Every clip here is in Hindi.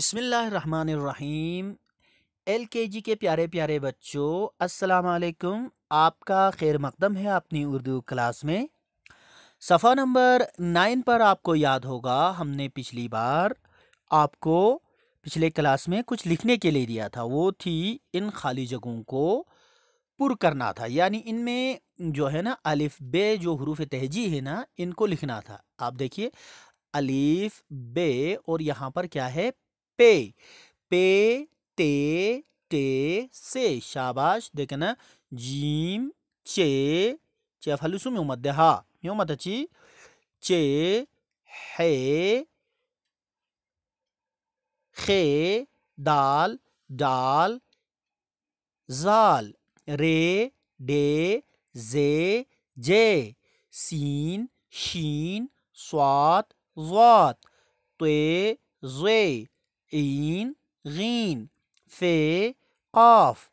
बिसमीम एल के जी के प्यारे प्यारे बच्चों अस्सलाम आपका खैर मकदम है अपनी उर्दू क्लास में सफ़ा नंबर नाइन पर आपको याद होगा हमने पिछली बार आपको पिछले क्लास में कुछ लिखने के लिए दिया था वो थी इन खाली जगहों को पुर करना था यानी इनमें जो है ना अलिफ बे जो हरूफ तहजी है ना इनको लिखना था आप देखिए अलीफ बे और यहाँ पर क्या है पे पे ते टे से शाबाश देखे ना जीम चे चे चेफलुसु हा देहा मत ची चे हे खे दाल डाल जाल रे डे जे जे सीन शीन स्वात ज्वात त्वे ज्वे ईन गीन फे काफ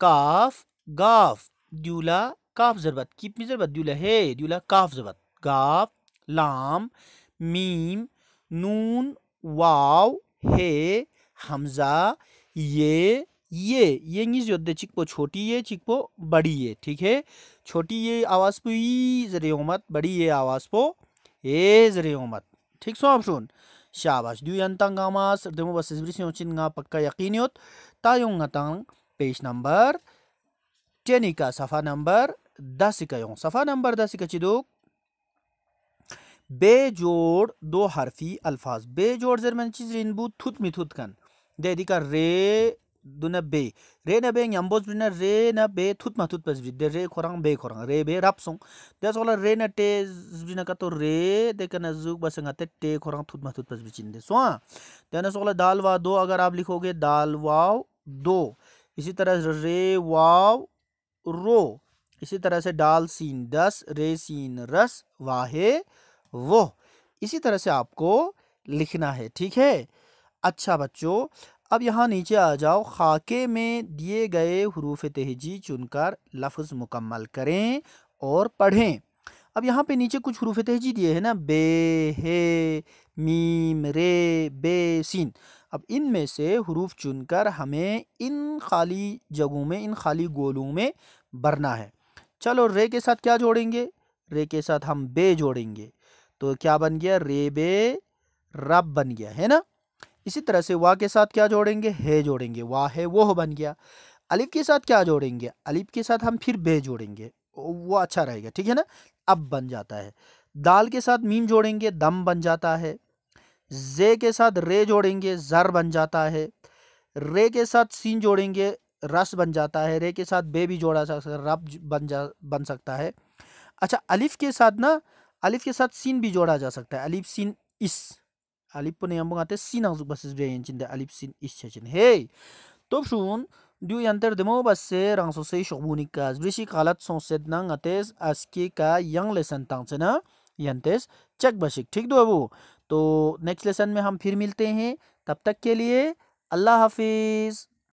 काफ गाफ दूला काफ ज़रबत कितनी ज़रबत द्यूला है दूला काफ ज़रबत गाफ लाम मीम नून वाव हे हमज़ा ये ये ये इंग्लिश जो चिकपो छोटी ये चिकपो बड़ी ये ठीक है छोटी ये आवाज़ पो ई जरे ओमत बड़ी ये आवाज़ पो ए जरे ओमत ठीक सो ऑप्शन शाबाश द्युयंता गामास दमो बसिस योचिन गा पक्का यकीन योत तायोंग तंग पेज नंबर टेन का सफ़ा नंबर दस का यों सफ़ा नंबर दस का चिदो बे जोड़ दो हरफी अल्फाज बेजोड़ जर मन चीज रिनबू थुत मिथुत कन दे दी का रे बे रे नबे यम्बोज बिना रे बे थुत मा थुत पस बिदे रे खोरंग बे खोरंग रे बे रप सों दस सोल रे न टे बिना का तो रे दे के जुग बस ते टे खोरंग थुत मा थुत पस बिचिन दे सो देन सो सोल दाल वा दो अगर आप लिखोगे दाल वाव दो इसी तरह रे वाव रो इसी तरह से डाल सीन दस रे सीन रस वाहे वो इसी तरह से आपको लिखना है ठीक है अच्छा बच्चों अब यहाँ नीचे आ जाओ खाके में दिए गए हरूफ तहजी चुनकर लफ्ज़ मुकम्मल करें और पढ़ें अब यहाँ पे नीचे कुछ हरूफ तहजी दिए हैं ना बे हे मीम रे बे सीन अब इन में से हरूफ चुनकर हमें इन खाली जगहों में इन खाली गोलों में भरना है चलो रे के साथ क्या जोड़ेंगे रे के साथ हम बे जोड़ेंगे तो क्या बन गया रे बे रब बन गया है ना इसी तरह से वाह के साथ क्या जोड़ेंगे है जोड़ेंगे वाह है वो बन गया अलिफ के साथ क्या जोड़ेंगे अलिफ के साथ हम फिर बे जोड़ेंगे वो अच्छा रहेगा ठीक है ना अब बन जाता है दाल के साथ मीम जोड़ेंगे दम बन जाता है जे के साथ रे जोड़ेंगे जर बन जाता है रे के साथ सीन जोड़ेंगे रस बन जाता है रे के साथ बे भी जोड़ा जा सकता रब बन जा बन सकता है अच्छा अलिफ के साथ ना अलिफ के साथ सीन भी जोड़ा जा सकता है अलिफ सीन इस alif pun yang bangate sin ang basis dia yang cinta alif sin is cacin hey top shun du yanter demo basse rang so sei shok bunikas brishi kalat son sed nang ates aske ka yang lesson tang chena yantes चक बशिक ठीक दो अबू तो नेक्स्ट लेसन में हम फिर मिलते हैं तब तक के लिए अल्लाह हाफिज़